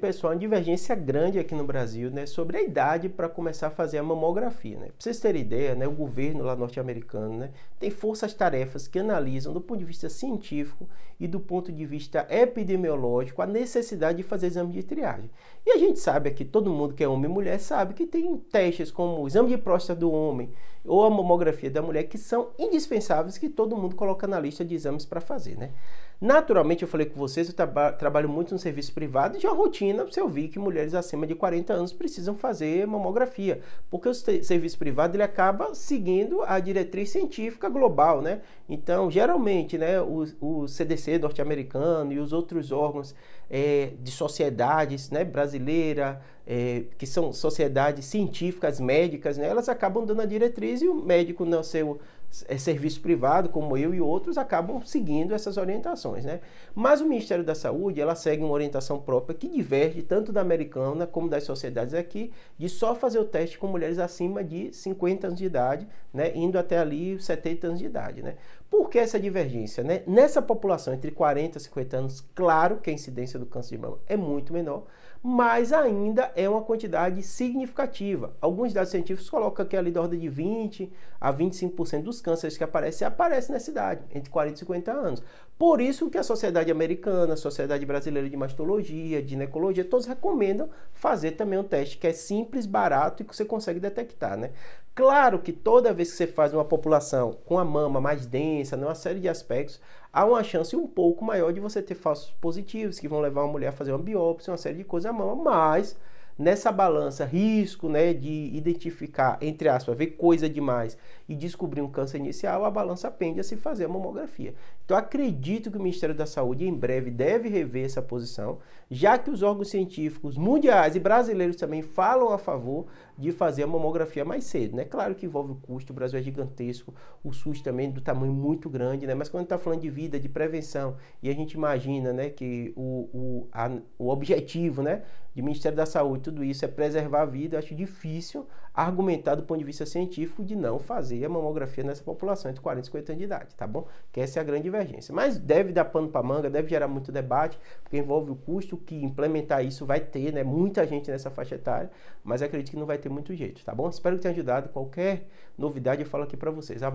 pessoal, uma divergência grande aqui no Brasil né, sobre a idade para começar a fazer a mamografia. Né? Para vocês terem ideia, né, o governo lá norte-americano né, tem forças-tarefas que analisam do ponto de vista científico e do ponto de vista epidemiológico a necessidade de fazer exame de triagem. E a gente sabe aqui, todo mundo que é homem e mulher sabe que tem testes como o exame de próstata do homem ou a mamografia da mulher que são indispensáveis que todo mundo coloca na lista de exames para fazer. Né? Naturalmente, eu falei com vocês, eu trabalho muito no serviço privado e já rotina rotina você ouvir que mulheres acima de 40 anos precisam fazer mamografia, porque o serviço privado ele acaba seguindo a diretriz científica global, né? Então, geralmente, né, o, o CDC norte-americano e os outros órgãos é, de sociedades né, brasileira, é, que são sociedades científicas, médicas, né, elas acabam dando a diretriz e o médico, no seu é, serviço privado, como eu e outros, acabam seguindo essas orientações. Né? Mas o Ministério da Saúde ela segue uma orientação própria que diverge tanto da americana como das sociedades aqui, de só fazer o teste com mulheres acima de 50 anos de idade, né? indo até ali 70 anos de idade. Né? Por que essa divergência? Né? Nessa população entre 40 e 50 anos, claro que a incidência do câncer de mama é muito menor, mas ainda é uma quantidade significativa. Alguns dados científicos colocam que é ali da ordem de 20 a 25% dos cânceres que aparecem, aparecem nessa idade, entre 40 e 50 anos. Por isso que a Sociedade Americana, a Sociedade Brasileira de Mastologia, de Ginecologia, todos recomendam fazer também um teste que é simples, barato e que você consegue detectar, né? Claro que toda vez que você faz uma população com a mama mais densa, numa né, série de aspectos, há uma chance um pouco maior de você ter falsos positivos, que vão levar uma mulher a fazer uma biópsia, uma série de coisas na mama, mas nessa balança risco né, de identificar, entre aspas, ver coisa demais e descobrir um câncer inicial, a balança pende a se fazer a mamografia. Então acredito que o Ministério da Saúde em breve deve rever essa posição, já que os órgãos científicos mundiais e brasileiros também falam a favor de fazer a mamografia mais cedo. Né? Claro que envolve o custo, o Brasil é gigantesco, o SUS também é do tamanho muito grande, né? mas quando está falando de vida, de prevenção, e a gente imagina né, que o, o, a, o objetivo né, do Ministério da Saúde tudo isso é preservar a vida, eu acho difícil argumentar do ponto de vista científico de não fazer a mamografia nessa população entre 40 e 50 anos de idade, tá bom? Que essa é a grande divergência. Mas deve dar pano para manga, deve gerar muito debate, porque envolve o custo que implementar isso vai ter, né? Muita gente nessa faixa etária, mas acredito que não vai ter muito jeito, tá bom? Espero que tenha ajudado. Qualquer novidade eu falo aqui para vocês. Abraço.